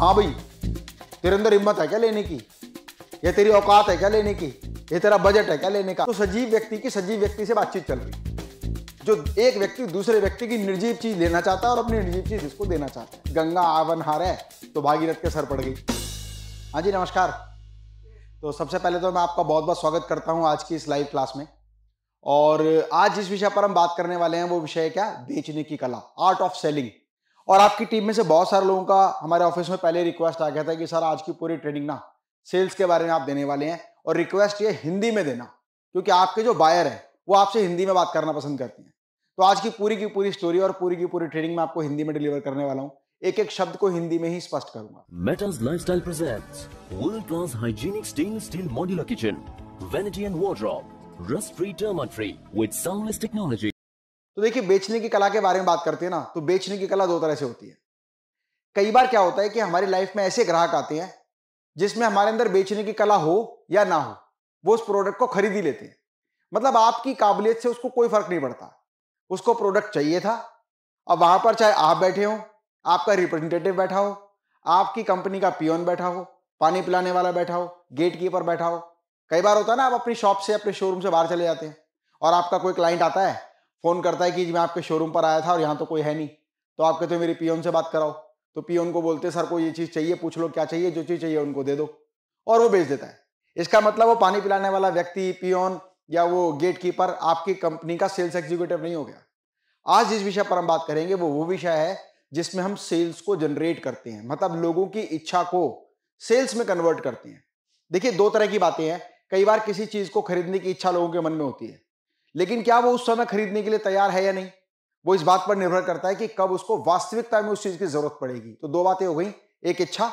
हाँ भाई तेरे अंदर हिम्मत है क्या लेने की ये तेरी औकात है क्या लेने की ये तेरा बजट है क्या लेने का तो सजीव व्यक्ति की सजीव व्यक्ति से बातचीत चल रही जो एक व्यक्ति दूसरे व्यक्ति की निर्जीव चीज लेना चाहता है और अपनी निर्जीव चीज इसको देना चाहता है गंगा आवन हार है तो भागीरथ के सर पड़ गई हाँ जी नमस्कार तो सबसे पहले तो मैं आपका बहुत बहुत स्वागत करता हूँ आज की इस लाइव क्लास में और आज जिस विषय पर हम बात करने वाले हैं वो विषय क्या बेचने की कला आर्ट ऑफ सेलिंग और आपकी टीम में से बहुत सारे लोगों का हमारे ऑफिस में पहले रिक्वेस्ट आ गया था कि सर आज की पूरी ट्रेनिंग ना सेल्स के बारे में आप देने वाले हैं और रिक्वेस्ट ये हिंदी में देना क्योंकि आपके जो बायर है वो आपसे हिंदी में बात करना पसंद करती हैं तो आज की पूरी की पूरी स्टोरी और पूरी की पूरी ट्रेनिंग में आपको हिंदी में डिलीवर करने वाला हूँ एक एक शब्द को हिंदी में ही स्पष्ट करूंगा Matters lifestyle presents world class hygienic stainless steel modular kitchen vanity and wardrobe rust free termite free with तो देखिए बेचने की कला के बारे में बात करते हैं ना तो बेचने की कला दो तरह से होती है कई बार क्या होता है कि हमारी लाइफ में ऐसे ग्राहक आते हैं जिसमें हमारे अंदर बेचने की कला हो या ना हो वो उस प्रोडक्ट को खरीद ही लेते हैं मतलब आपकी काबिलियत से उसको कोई फर्क नहीं पड़ता उसको प्रोडक्ट चाहिए था अब वहां पर चाहे आप बैठे हो आपका रिप्रेजेंटेटिव बैठा हो आपकी कंपनी का पियोन बैठा हो पानी पिलाने वाला बैठा हो गेट कीपर बैठा हो कई बार होता है ना आप अपनी शॉप से अपने शोरूम से बाहर चले जाते हैं और आपका कोई क्लाइंट आता है फ़ोन करता है कि मैं आपके शोरूम पर आया था और यहाँ तो कोई है नहीं तो आप कहते हो मेरी पीओन से बात कराओ तो पीओन को बोलते सर को ये चीज़ चाहिए पूछ लो क्या चाहिए जो चीज़ चाहिए उनको दे दो और वो बेच देता है इसका मतलब वो पानी पिलाने वाला व्यक्ति पियोन या वो गेट कीपर आपकी कंपनी का सेल्स एग्जीक्यूटिव नहीं हो गया आज जिस विषय पर हम बात करेंगे वो वो विषय है जिसमें हम सेल्स को जनरेट करते हैं मतलब लोगों की इच्छा को सेल्स में कन्वर्ट करते हैं देखिए दो तरह की बातें हैं कई बार किसी चीज़ को खरीदने की इच्छा लोगों के मन में होती है लेकिन क्या वो उस समय खरीदने के लिए तैयार है या नहीं वो इस बात पर निर्भर करता है कि कब उसको वास्तविकता में उस चीज की जरूरत पड़ेगी तो दो बातें हो गई एक इच्छा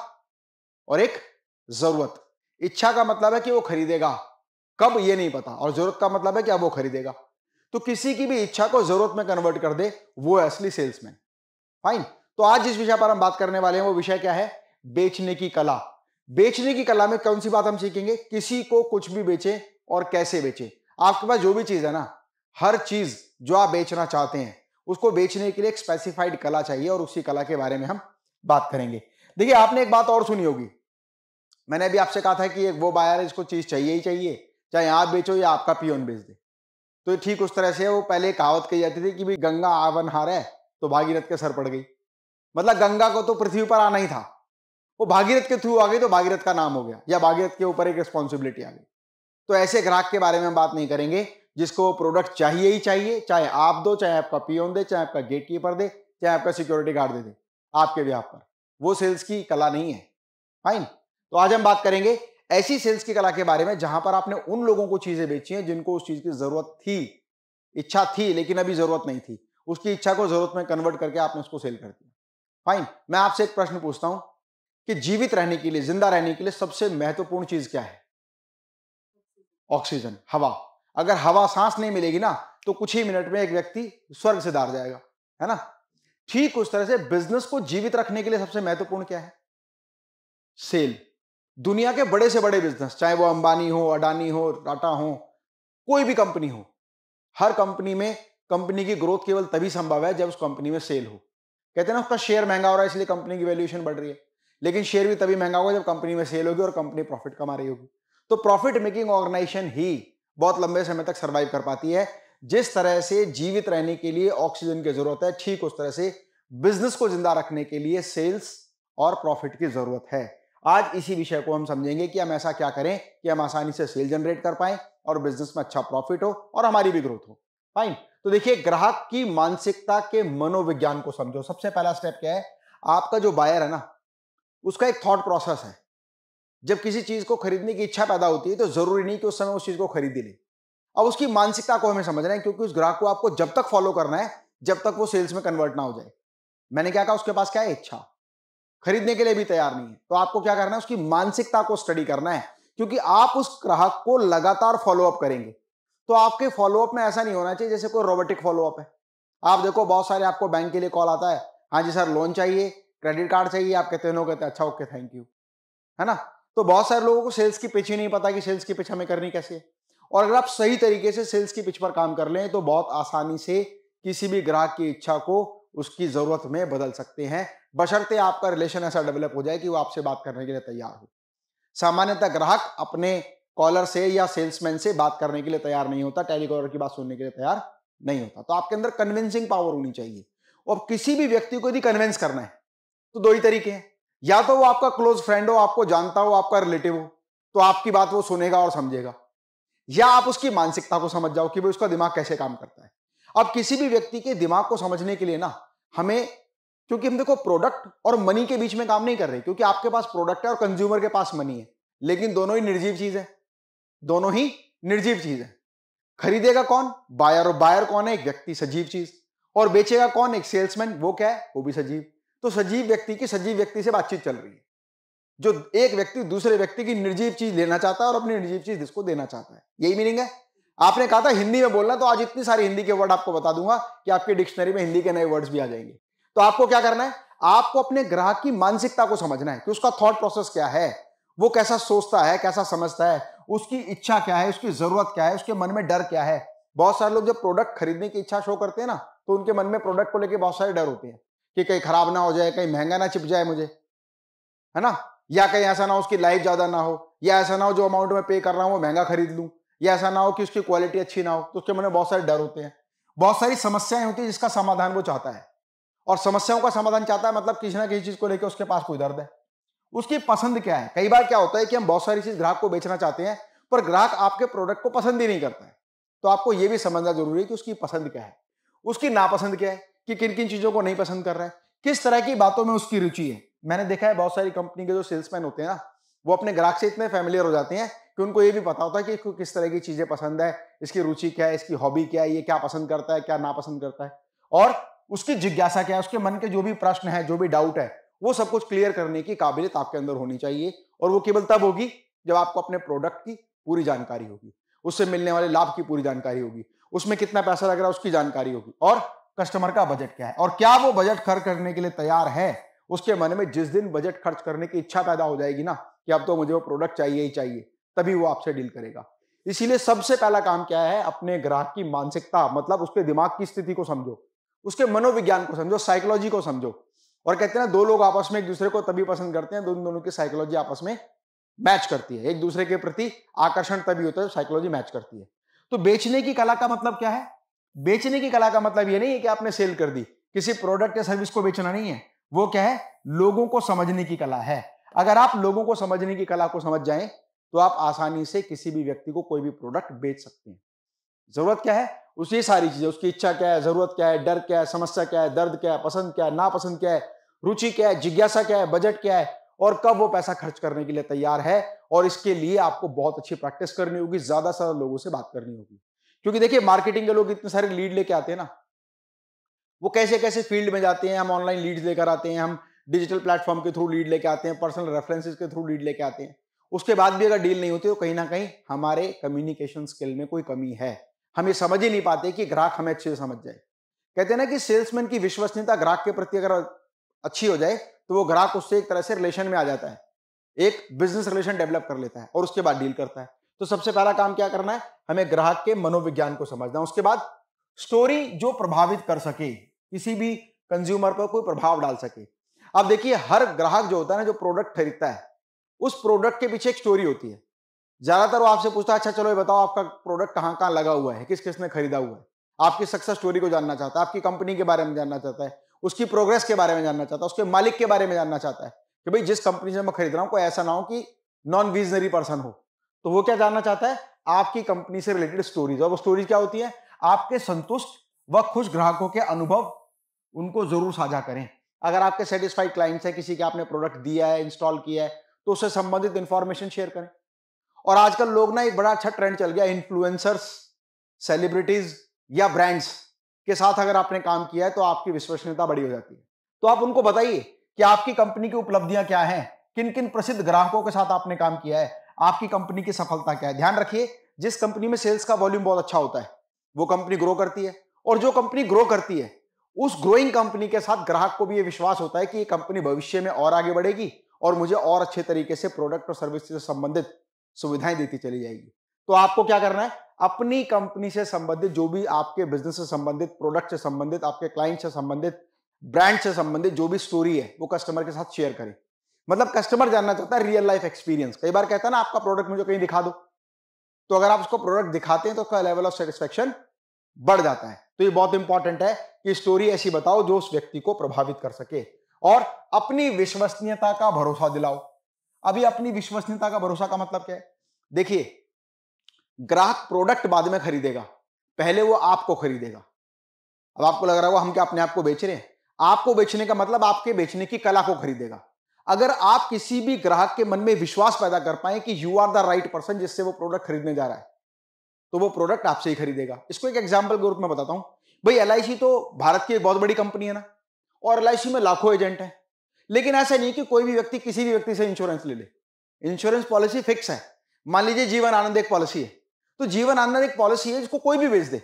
और एक जरूरत इच्छा का मतलब है कि वो खरीदेगा कब ये नहीं पता और जरूरत का मतलब है कि अब वो खरीदेगा तो किसी की भी इच्छा को जरूरत में कन्वर्ट कर दे वो है असली सेल्समैन फाइन तो आज जिस विषय पर हम बात करने वाले हैं वो विषय क्या है बेचने की कला बेचने की कला में कौन सी बात हम सीखेंगे किसी को कुछ भी बेचे और कैसे बेचे आपके पास जो भी चीज़ है ना हर चीज़ जो आप बेचना चाहते हैं उसको बेचने के लिए एक स्पेसिफाइड कला चाहिए और उसी कला के बारे में हम बात करेंगे देखिए आपने एक बात और सुनी होगी मैंने अभी आपसे कहा था कि एक वो बायर है जिसको चीज़ चाहिए ही चाहिए चाहे आप बेचो या आपका पियोन बेच दे तो ठीक उस तरह से वो पहले कहावत कही जाती थी कि भाई गंगा हार है तो भागीरथ के सर पड़ गई मतलब गंगा को तो पृथ्वी पर आना ही था वो भागीरथ के थ्रू आ गई तो भागीरथ का नाम हो गया या भागीरथ के ऊपर एक रिस्पॉन्सिबिलिटी आ गई तो ऐसे ग्राहक के बारे में हम बात नहीं करेंगे जिसको प्रोडक्ट चाहिए ही चाहिए चाहे आप दो चाहे आपका पियोन दे चाहे आपका गेट कीपर दे चाहे आपका सिक्योरिटी गार्ड दे दे आपके व्याप पर वो सेल्स की कला नहीं है फाइन तो आज हम बात करेंगे ऐसी सेल्स की कला के बारे में जहां पर आपने उन लोगों को चीजें बेची हैं जिनको उस चीज की जरूरत थी इच्छा थी लेकिन अभी जरूरत नहीं थी उसकी इच्छा को जरूरत में कन्वर्ट करके आपने उसको सेल कर दिया फाइन मैं आपसे एक प्रश्न पूछता हूं कि जीवित रहने के लिए जिंदा रहने के लिए सबसे महत्वपूर्ण चीज क्या है ऑक्सीजन हवा अगर हवा सांस नहीं मिलेगी ना तो कुछ ही मिनट में एक व्यक्ति स्वर्ग से दार जाएगा है ना ठीक उस तरह से बिजनेस को जीवित रखने के लिए सबसे महत्वपूर्ण क्या है सेल दुनिया के बड़े से बड़े बिजनेस चाहे वो अंबानी हो अडानी हो टाटा हो कोई भी कंपनी हो हर कंपनी में कंपनी की ग्रोथ केवल तभी संभव है जब उस कंपनी में सेल हो कहते हैं ना उसका शेयर महंगा हो रहा है इसलिए कंपनी की वैल्यूएशन बढ़ रही है लेकिन शेयर भी तभी महंगा होगा जब कंपनी में सेल होगी और कंपनी प्रॉफिट कमा रही होगी तो प्रॉफिट मेकिंग ऑर्गेनाइजेशन ही बहुत लंबे समय तक सर्वाइव कर पाती है जिस तरह से जीवित रहने के लिए ऑक्सीजन की जरूरत है ठीक उस तरह से बिजनेस को जिंदा रखने के लिए सेल्स और प्रॉफिट की जरूरत है आज इसी विषय को हम समझेंगे कि हम ऐसा क्या करें कि हम आसानी से सेल जनरेट कर पाए और बिजनेस में अच्छा प्रॉफिट हो और हमारी भी ग्रोथ हो फाइन तो देखिए ग्राहक की मानसिकता के मनोविज्ञान को समझो सबसे पहला स्टेप क्या है आपका जो बायर है ना उसका एक थॉट प्रोसेस है जब किसी चीज़ को खरीदने की इच्छा पैदा होती है तो ज़रूरी नहीं कि उस समय उस चीज़ को खरीद ले अब उसकी मानसिकता को हमें समझना है क्योंकि उस ग्राहक को आपको जब तक फॉलो करना है जब तक वो सेल्स में कन्वर्ट ना हो जाए मैंने क्या कहा उसके पास क्या है इच्छा खरीदने के लिए भी तैयार नहीं है तो आपको क्या करना है उसकी मानसिकता को स्टडी करना है क्योंकि आप उस ग्राहक को लगातार फॉलोअप करेंगे तो आपके फॉलोअप में ऐसा नहीं होना चाहिए जैसे कोई रोबोटिक फॉलोअप है आप देखो बहुत सारे आपको बैंक के लिए कॉल आता है हाँ जी सर लोन चाहिए क्रेडिट कार्ड चाहिए आप कहते नो कहते अच्छा ओके थैंक यू है ना तो बहुत सारे लोगों को सेल्स की पिछ ही नहीं पता कि सेल्स की पिछ हमें करनी कैसे है और अगर आप सही तरीके से सेल्स की पिच पर काम कर लें तो बहुत आसानी से किसी भी ग्राहक की इच्छा को उसकी ज़रूरत में बदल सकते हैं बशर्ते आपका रिलेशन ऐसा डेवलप हो जाए कि वो आपसे बात करने के लिए तैयार हो सामान्यतः ग्राहक अपने कॉलर से या सेल्समैन से बात करने के लिए तैयार नहीं होता टेलीकॉलर की बात सुनने के लिए तैयार नहीं होता तो आपके अंदर कन्विंसिंग पावर होनी चाहिए और किसी भी व्यक्ति को यदि कन्विंस करना है तो दो ही तरीके हैं या तो वो आपका क्लोज फ्रेंड हो आपको जानता हो आपका रिलेटिव हो तो आपकी बात वो सुनेगा और समझेगा या आप उसकी मानसिकता को समझ जाओ कि भाई उसका दिमाग कैसे काम करता है अब किसी भी व्यक्ति के दिमाग को समझने के लिए ना हमें क्योंकि हम देखो प्रोडक्ट और मनी के बीच में काम नहीं कर रहे क्योंकि आपके पास प्रोडक्ट है और कंज्यूमर के पास मनी है लेकिन दोनों ही निर्जीव चीज है दोनों ही निर्जीव चीज है खरीदेगा कौन बायर और बायर कौन है एक व्यक्ति सजीव चीज और बेचेगा कौन एक सेल्समैन वो क्या है वो भी सजीव तो सजीव व्यक्ति की सजीव व्यक्ति से बातचीत चल रही है जो एक व्यक्ति दूसरे व्यक्ति की निर्जीव चीज लेना चाहता है और अपनी निर्जीव चीज इसको देना चाहता है यही मीनिंग है आपने कहा था हिंदी में बोलना तो आज इतनी सारी हिंदी के वर्ड आपको बता दूंगा कि आपकी डिक्शनरी में हिंदी के नए वर्ड्स भी आ जाएंगे तो आपको क्या करना है आपको अपने ग्राहक की मानसिकता को समझना है कि उसका थॉट प्रोसेस क्या है वो कैसा सोचता है कैसा समझता है उसकी इच्छा क्या है उसकी जरूरत क्या है उसके मन में डर क्या है बहुत सारे लोग जब प्रोडक्ट खरीदने की इच्छा शो करते हैं ना तो उनके मन में प्रोडक्ट को लेकर बहुत सारे डर होते हैं कि कहीं खराब ना हो जाए कहीं महंगा ना चिप जाए मुझे है ना या कहीं ऐसा ना हो उसकी लाइफ ज़्यादा ना हो या ऐसा ना हो जो अमाउंट में पे कर रहा हूँ वो महंगा खरीद लूँ या ऐसा ना हो कि उसकी क्वालिटी अच्छी ना हो तो उसके मन में बहुत सारे डर होते हैं बहुत सारी समस्याएं होती है जिसका समाधान वो चाहता है और समस्याओं का समाधान चाहता है मतलब किसी ना किसी चीज़ को लेकर उसके पास कोई दर्द है उसकी पसंद क्या है कई बार क्या होता है कि हम बहुत सारी चीज़ ग्राहक को बेचना चाहते हैं पर ग्राहक आपके प्रोडक्ट को पसंद ही नहीं करता है तो आपको ये भी समझना जरूरी है कि उसकी पसंद क्या है उसकी नापसंद क्या है कि किन किन चीजों को नहीं पसंद कर रहा है किस तरह की बातों में उसकी रुचि है मैंने देखा है बहुत सारी कंपनी के जो सेल्समैन होते हैं ना वो अपने ग्राहक से इतने फैमिलियर हो जाते हैं कि उनको ये भी पता होता है कि किस तरह की चीजें पसंद है इसकी रुचि क्या है इसकी हॉबी क्या है ये क्या पसंद करता है क्या नापसंद करता है और उसकी जिज्ञासा क्या है उसके मन के जो भी प्रश्न है जो भी डाउट है वो सब कुछ क्लियर करने की काबिलियत आपके अंदर होनी चाहिए और वो केवल तब होगी जब आपको अपने प्रोडक्ट की पूरी जानकारी होगी उससे मिलने वाले लाभ की पूरी जानकारी होगी उसमें कितना पैसा लग रहा है उसकी जानकारी होगी और कस्टमर का बजट क्या है और क्या वो बजट खर्च करने के लिए तैयार है उसके मन में जिस दिन बजट खर्च करने की इच्छा पैदा हो जाएगी ना कि अब तो मुझे वो प्रोडक्ट चाहिए ही चाहिए तभी वो आपसे डील करेगा इसीलिए सबसे पहला काम क्या है अपने ग्राहक की मानसिकता मतलब उसके दिमाग की स्थिति को समझो उसके मनोविज्ञान को समझो साइकोलॉजी को समझो और कहते हैं ना दो लोग आपस में एक दूसरे को तभी पसंद करते हैं दोनों दोनों की साइकोलॉजी आपस में मैच करती है एक दूसरे के प्रति आकर्षण तभी होता है साइकोलॉजी मैच करती है तो बेचने की कला का मतलब क्या है बेचने की कला का मतलब ये नहीं है कि आपने सेल कर दी किसी प्रोडक्ट या सर्विस को बेचना नहीं है वो क्या है लोगों को समझने की कला है अगर आप लोगों को समझने की कला को समझ जाएं तो आप आसानी से किसी भी व्यक्ति को कोई भी प्रोडक्ट बेच सकते हैं जरूरत क्या है उस सारी चीजें उसकी इच्छा क्या है जरूरत क्या है डर क्या है समस्या क्या है दर्द क्या है पसंद क्या है नापसंद क्या है रुचि क्या है जिज्ञासा क्या है बजट क्या है और कब वो पैसा खर्च करने के लिए तैयार है और इसके लिए आपको बहुत अच्छी प्रैक्टिस करनी होगी ज्यादा से ज्यादा लोगों से बात करनी होगी क्योंकि देखिए मार्केटिंग के लोग इतने सारे लीड लेके आते हैं ना वो कैसे कैसे फील्ड में जाते हैं हम ऑनलाइन लीड लेकर आते हैं हम डिजिटल प्लेटफॉर्म के थ्रू लीड लेके आते हैं पर्सनल रेफरेंसेज के थ्रू लीड लेके आते हैं उसके बाद भी अगर डील नहीं होती तो कहीं ना कहीं हमारे कम्युनिकेशन स्किल में कोई कमी है हम ये समझ ही नहीं पाते कि ग्राहक हमें अच्छे से समझ जाए कहते हैं ना कि सेल्समैन की विश्वसनीयता ग्राहक के प्रति अगर अच्छी हो जाए तो वो ग्राहक उससे एक तरह से रिलेशन में आ जाता है एक बिजनेस रिलेशन डेवलप कर लेता है और उसके बाद डील करता है तो सबसे पहला काम क्या करना है हमें ग्राहक के मनोविज्ञान को समझना उसके बाद स्टोरी जो प्रभावित कर सके किसी भी कंज्यूमर पर कोई प्रभाव डाल सके अब देखिए हर ग्राहक जो होता है ना जो प्रोडक्ट खरीदता है उस प्रोडक्ट के पीछे एक स्टोरी होती है ज्यादातर वो आपसे पूछता है अच्छा चलो ये बताओ आपका प्रोडक्ट कहाँ कहाँ लगा हुआ है किस किसने खरीदा हुआ है आपकी सक्सेस स्टोरी को जानना चाहता है आपकी कंपनी के बारे में जानना चाहता है उसकी प्रोग्रेस के बारे में जानना चाहता है उसके मालिक के बारे में जानना चाहता है कि भाई जिस कंपनी से मैं खरीद रहा हूँ कोई ऐसा ना हो कि नॉन विजनरी पर्सन हो तो वो क्या जानना चाहता है आपकी कंपनी से रिलेटेड स्टोरीज और वो स्टोरीज क्या होती है आपके संतुष्ट व खुश ग्राहकों के अनुभव उनको जरूर साझा करें अगर आपके सेटिस्फाइड क्लाइंट्स हैं किसी के आपने प्रोडक्ट दिया है इंस्टॉल किया है तो उससे संबंधित इंफॉर्मेशन शेयर करें और आजकल लोग ना एक बड़ा अच्छा ट्रेंड चल गया इन्फ्लुएंसर्स सेलिब्रिटीज या ब्रांड्स के साथ अगर आपने काम किया है तो आपकी विश्वसनीयता बड़ी हो जाती है तो आप उनको बताइए कि आपकी कंपनी की उपलब्धियां क्या हैं किन किन प्रसिद्ध ग्राहकों के साथ आपने काम किया है आपकी कंपनी की सफलता क्या है ध्यान रखिए जिस कंपनी में सेल्स का वॉल्यूम बहुत अच्छा होता है वो कंपनी ग्रो करती है और जो कंपनी ग्रो करती है उस ग्रोइंग कंपनी के साथ ग्राहक को भी ये विश्वास होता है कि ये कंपनी भविष्य में और आगे बढ़ेगी और मुझे और अच्छे तरीके से प्रोडक्ट और सर्विस से संबंधित सुविधाएं देती चली जाएगी तो आपको क्या करना है अपनी कंपनी से संबंधित जो भी आपके बिजनेस से संबंधित प्रोडक्ट से संबंधित आपके क्लाइंट से संबंधित ब्रांड से संबंधित जो भी स्टोरी है वो कस्टमर के साथ शेयर करें मतलब कस्टमर जानना चाहता है रियल लाइफ एक्सपीरियंस कई बार कहता है ना आपका प्रोडक्ट मुझे कहीं दिखा दो तो अगर आप उसको प्रोडक्ट दिखाते हैं तो उसका लेवल ऑफ सेटिस्फेक्शन बढ़ जाता है तो ये बहुत इंपॉर्टेंट है कि स्टोरी ऐसी बताओ जो उस व्यक्ति को प्रभावित कर सके और अपनी विश्वसनीयता का भरोसा दिलाओ अभी अपनी विश्वसनीयता का भरोसा का मतलब क्या है देखिए ग्राहक प्रोडक्ट बाद में खरीदेगा पहले वो आपको खरीदेगा अब आपको लग रहा होगा हम क्या अपने आप को बेच रहे हैं आपको बेचने का मतलब आपके बेचने की कला को खरीदेगा अगर आप किसी भी ग्राहक के मन में विश्वास पैदा कर पाए कि you are the right person जिससे वो प्रोडक्ट खरीदने जा रहा है तो वो प्रोडक्ट आपसे ही खरीदेगा इसको एक एग्जाम्पल के रूप में बताता हूं भाई एल तो भारत की एक बहुत बड़ी कंपनी है ना और एल में लाखों एजेंट है लेकिन ऐसा नहीं कि कोई भी व्यक्ति किसी भी व्यक्ति से इंश्योरेंस ले ले इंश्योरेंस पॉलिसी फिक्स है मान लीजिए जीवन आनंद एक पॉलिसी है तो जीवन आनंद एक पॉलिसी है जिसको कोई भी बेच दे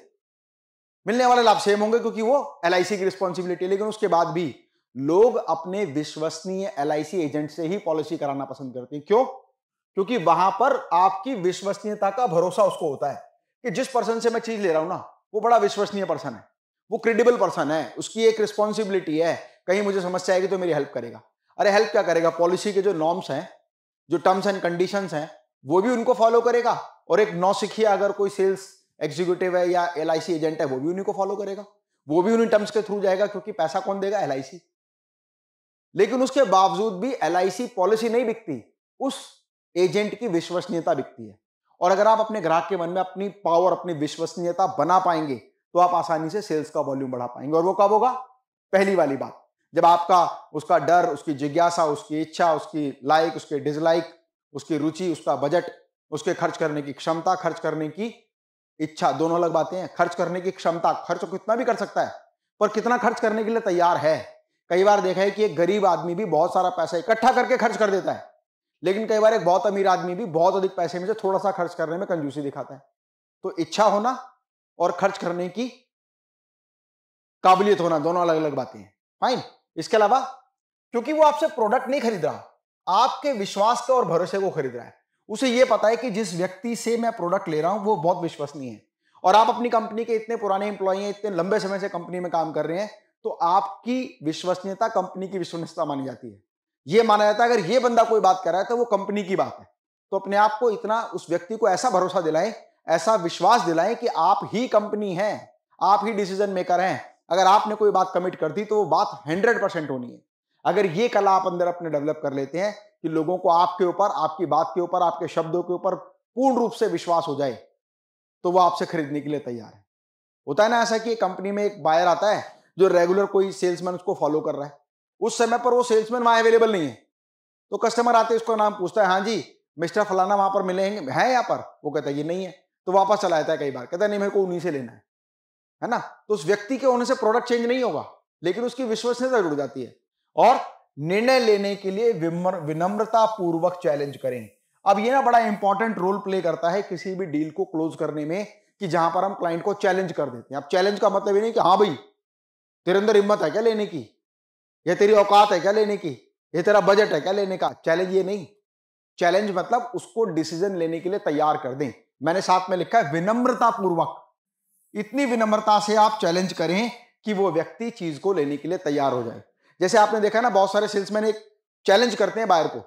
मिलने वाले लाभ सेम होंगे क्योंकि वो एल की रिस्पॉन्सिबिलिटी है लेकिन उसके बाद भी लोग अपने विश्वसनीय एल एजेंट से ही पॉलिसी कराना पसंद करते हैं क्यों क्योंकि वहां पर आपकी विश्वसनीयता का भरोसा उसको होता है कि जिस पर्सन से मैं चीज ले रहा हूं ना वो बड़ा विश्वसनीय पर्सन है वो क्रेडिबल पर्सन है उसकी एक रिस्पॉन्सिबिलिटी है कहीं मुझे समस्या आएगी तो मेरी हेल्प करेगा अरे हेल्प क्या करेगा पॉलिसी के जो नॉर्म्स हैं जो टर्म्स एंड कंडीशंस हैं वो भी उनको फॉलो करेगा और एक नौसिखिया अगर कोई सेल्स एग्जीक्यूटिव है या एल एजेंट है वो भी उन्हीं को फॉलो करेगा वो भी उन्हीं टर्म्स के थ्रू जाएगा क्योंकि पैसा कौन देगा एल लेकिन उसके बावजूद भी एल पॉलिसी नहीं बिकती उस एजेंट की विश्वसनीयता बिकती है और अगर आप अपने ग्राहक के मन में अपनी पावर अपनी विश्वसनीयता बना पाएंगे तो आप आसानी से सेल्स का वॉल्यूम बढ़ा पाएंगे और वो कब होगा पहली वाली बात जब आपका उसका डर उसकी जिज्ञासा उसकी इच्छा उसकी लाइक उसके डिसलाइक उसकी रुचि उसका बजट उसके खर्च करने की क्षमता खर्च करने की इच्छा दोनों अलग बातें हैं खर्च करने की क्षमता खर्च तो कितना भी कर सकता है पर कितना खर्च करने के लिए तैयार है कई बार देखा है कि एक गरीब आदमी भी बहुत सारा पैसा इकट्ठा करके खर्च कर देता है लेकिन कई बार एक बहुत अमीर आदमी भी बहुत अधिक पैसे में से थोड़ा सा खर्च करने में कंजूसी दिखाता है तो इच्छा होना और खर्च करने की काबिलियत होना दोनों अलग अलग बातें हैं फाइन इसके अलावा क्योंकि वो आपसे प्रोडक्ट नहीं खरीद रहा आपके विश्वास को और भरोसे को खरीद रहा है उसे ये पता है कि जिस व्यक्ति से मैं प्रोडक्ट ले रहा हूं वो बहुत विश्वसनीय है और आप अपनी कंपनी के इतने पुराने इंप्लॉय हैं इतने लंबे समय से कंपनी में काम कर रहे हैं तो आपकी विश्वसनीयता कंपनी की विश्वसनीयता मानी जाती है यह माना जाता है अगर यह बंदा कोई बात कर रहा है तो वो कंपनी की बात है तो अपने आप को इतना उस व्यक्ति को ऐसा भरोसा दिलाएं ऐसा विश्वास दिलाएं कि आप ही कंपनी हैं आप ही डिसीजन मेकर हैं अगर आपने कोई बात कमिट कर दी तो वो बात हंड्रेड परसेंट होनी है अगर ये कला आप अंदर अपने डेवलप कर लेते हैं कि लोगों को आपके ऊपर आपकी बात के ऊपर आपके शब्दों के ऊपर पूर्ण रूप से विश्वास हो जाए तो वो आपसे खरीदने के लिए तैयार है होता है ना ऐसा कि कंपनी में एक बायर आता है जो रेगुलर कोई सेल्समैन उसको फॉलो कर रहा है उस समय पर वो सेल्समैन वहां अवेलेबल नहीं है तो कस्टमर आते उसका नाम पूछता है हाँ जी मिस्टर फलाना वहां पर मिलेंगे हैं यहाँ पर वो कहता है ये नहीं है तो वापस चला जाता है कई बार कहता है नहीं मेरे को उन्हीं से लेना है है ना तो उस व्यक्ति के होने से प्रोडक्ट चेंज नहीं होगा लेकिन उसकी विश्वसनीयता जुड़ जाती है और निर्णय लेने के लिए विनम्रता पूर्वक चैलेंज करें अब ये ना बड़ा इंपॉर्टेंट रोल प्ले करता है किसी भी डील को क्लोज करने में कि जहां पर हम क्लाइंट को चैलेंज कर देते हैं अब चैलेंज का मतलब ये नहीं कि हाँ भाई तेरे अंदर हिम्मत है क्या लेने की ये तेरी औकात है क्या लेने की ये तेरा बजट है क्या लेने का चैलेंज ये नहीं चैलेंज मतलब उसको डिसीजन लेने के लिए तैयार कर दें मैंने साथ में लिखा है विनम्रता पूर्वक इतनी विनम्रता से आप चैलेंज करें कि वो व्यक्ति चीज को लेने के लिए तैयार हो जाए जैसे आपने देखा ना बहुत सारे सेल्समैन एक चैलेंज करते हैं बायर को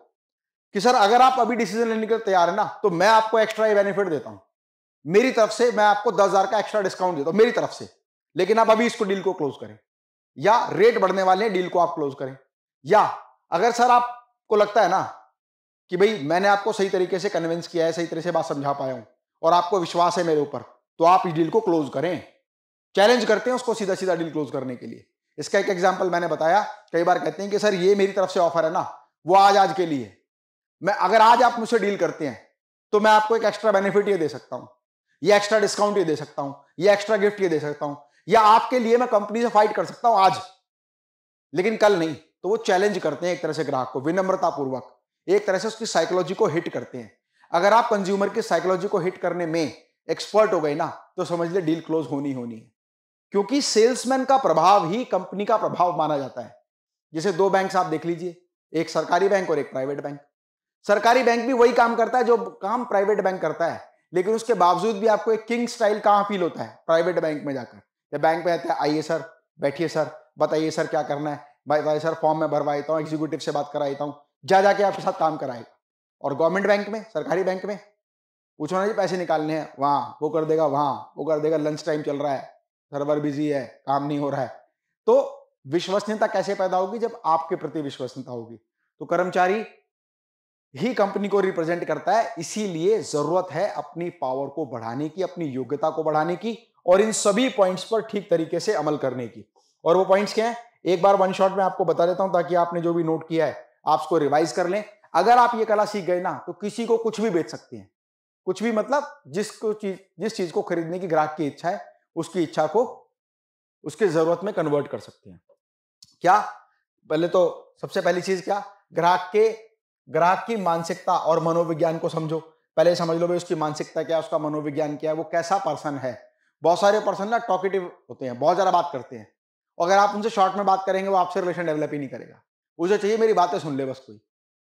कि सर अगर आप अभी डिसीजन लेने के लिए तैयार है ना तो मैं आपको एक्स्ट्रा ये बेनिफिट देता हूं मेरी तरफ से मैं आपको दस हजार का एक्स्ट्रा डिस्काउंट देता हूं मेरी तरफ से लेकिन आप अभी इसको डील को क्लोज करें या रेट बढ़ने वाले हैं डील को आप क्लोज करें या अगर सर आपको लगता है ना कि भाई मैंने आपको सही तरीके से कन्विंस किया है सही तरीके से बात समझा पाया हूं और आपको विश्वास है मेरे ऊपर तो आप इस डील को क्लोज करें चैलेंज करते हैं उसको सीधा सीधा डील क्लोज करने के लिए इसका एक एग्जाम्पल मैंने बताया कई बार कहते हैं कि सर ये मेरी तरफ से ऑफर है ना वो आज आज के लिए मैं अगर आज आप मुझसे डील करते हैं तो मैं आपको एक एक्स्ट्रा बेनिफिट ये दे सकता हूं ये एक्स्ट्रा डिस्काउंट ये दे सकता हूं ये एक्स्ट्रा गिफ्ट ये दे सकता हूं या आपके लिए मैं कंपनी से फाइट कर सकता हूं आज लेकिन कल नहीं तो वो चैलेंज करते हैं एक तरह से ग्राहक को विनम्रता पूर्वक एक तरह से उसकी साइकोलॉजी को हिट करते हैं अगर आप कंज्यूमर की साइकोलॉजी को हिट करने में एक्सपर्ट हो गए ना तो समझ ले डील क्लोज होनी होनी है क्योंकि सेल्समैन का प्रभाव ही कंपनी का प्रभाव माना जाता है जैसे दो बैंक आप देख लीजिए एक सरकारी बैंक और एक प्राइवेट बैंक सरकारी बैंक भी वही काम करता है जो काम प्राइवेट बैंक करता है लेकिन उसके बावजूद भी आपको एक किंग स्टाइल कहां फील होता है प्राइवेट बैंक में जाकर या बैंक में रहता है आइए सर बैठिए सर बताइए सर क्या करना है बताइए सर फॉर्म में भरवा देता हूँ एग्जीक्यूटिव से बात करा देता हूँ जा जाके आपके साथ काम कराएगा और गवर्नमेंट बैंक में सरकारी बैंक में पूछो ना जी पैसे निकालने हैं वहाँ वो कर देगा वहाँ वो कर देगा लंच टाइम चल रहा है सर्वर बिजी है काम नहीं हो रहा है तो विश्वसनीयता कैसे पैदा होगी जब आपके प्रति विश्वसनीयता होगी तो कर्मचारी ही कंपनी को रिप्रेजेंट करता है इसीलिए जरूरत है अपनी पावर को बढ़ाने की अपनी योग्यता को बढ़ाने की और इन सभी पॉइंट्स पर ठीक तरीके से अमल करने की और वो पॉइंट्स क्या है एक बार वन शॉट में आपको बता देता हूं ताकि आपने जो भी नोट किया है आप उसको रिवाइज कर लें अगर आप ये कला सीख गए ना तो किसी को कुछ भी बेच सकते हैं कुछ भी मतलब जिसको चीज जिस चीज को खरीदने की ग्राहक की इच्छा है उसकी इच्छा को उसके जरूरत में कन्वर्ट कर सकते हैं क्या पहले तो सबसे पहली चीज क्या ग्राहक के ग्राहक की मानसिकता और मनोविज्ञान को समझो पहले समझ लो भाई उसकी मानसिकता क्या है उसका मनोविज्ञान क्या है वो कैसा पर्सन है बहुत सारे पर्सन ना टॉकेटिव होते हैं बहुत ज़्यादा बात करते हैं अगर आप उनसे शॉर्ट में बात करेंगे वो आपसे रिलेशन डेवलप ही नहीं करेगा उसे चाहिए मेरी बातें सुन ले बस कोई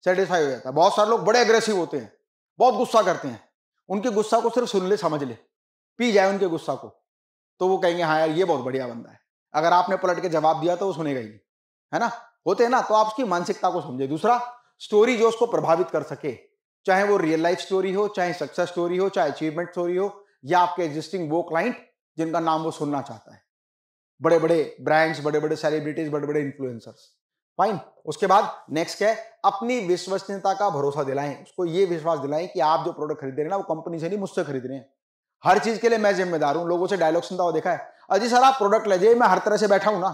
सेटिस्फाई हो जाता है बहुत सारे लोग बड़े एग्रेसिव होते हैं बहुत गुस्सा करते हैं उनके गुस्सा को सिर्फ सुन ले समझ ले पी जाए उनके गुस्सा को तो वो कहेंगे हाँ यार ये बहुत बढ़िया बंदा है अगर आपने पलट के जवाब दिया तो वो सुनेगा ही है ना होते हैं ना तो आप उसकी मानसिकता को समझे दूसरा स्टोरी जो उसको प्रभावित कर सके चाहे वो रियल लाइफ स्टोरी हो चाहे सक्सेस स्टोरी हो चाहे अचीवमेंट स्टोरी हो या आपके एग्जिस्टिंग वो क्लाइंट जिनका नाम वो सुनना चाहता है बड़े बड़े ब्रांड्स बड़े बड़े सेलिब्रिटीज बड़े बड़े इन्फ्लुएंसर्स फाइन उसके बाद नेक्स्ट क्या है अपनी विश्वसनीयता का भरोसा दिलाएं उसको ये विश्वास दिलाएं कि आप जो प्रोडक्ट खरीद रहे हैं ना वो कंपनी से नहीं मुझसे खरीद रहे हैं हर चीज के लिए मैं जिम्मेदार हूं लोगों से डायलॉग सुनता हुआ देखा है अजी सर आप प्रोडक्ट ले जाइए मैं हर तरह से बैठा हूं ना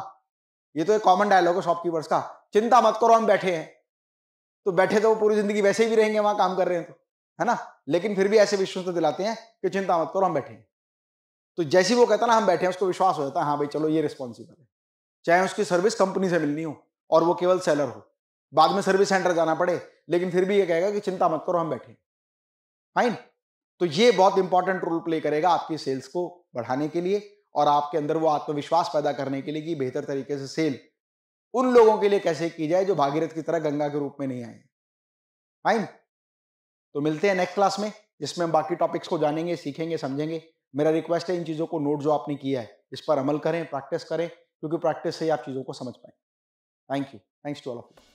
ये तो एक कॉमन डायलॉग है शॉपकीपर्स का चिंता मत करो हम बैठे हैं तो बैठे तो वो पूरी जिंदगी वैसे ही भी रहेंगे वहां काम कर रहे हैं तो है ना लेकिन फिर भी ऐसे विश्वास तो दिलाते हैं कि चिंता मत करो हम बैठे हैं तो जैसे वो कहता ना हम बैठे हैं उसको विश्वास हो जाता है हाँ भाई चलो ये रिस्पॉन्सिबल है चाहे उसकी सर्विस कंपनी से मिलनी हो और वो केवल सेलर हो बाद में सर्विस सेंटर जाना पड़े लेकिन फिर भी ये कहेगा कि चिंता मत करो हम बैठे फाइन तो ये बहुत इंपॉर्टेंट रोल प्ले करेगा आपकी सेल्स को बढ़ाने के लिए और आपके अंदर वो आत्मविश्वास पैदा करने के लिए कि बेहतर तरीके से सेल उन लोगों के लिए कैसे की जाए जो भागीरथ की तरह गंगा के रूप में नहीं आए फाइन तो मिलते हैं नेक्स्ट क्लास में जिसमें हम बाकी टॉपिक्स को जानेंगे सीखेंगे समझेंगे मेरा रिक्वेस्ट है इन चीज़ों को नोट जो आपने किया है इस पर अमल करें प्रैक्टिस करें क्योंकि प्रैक्टिस से ही आप चीज़ों को समझ पाएँ thank you thanks to all of you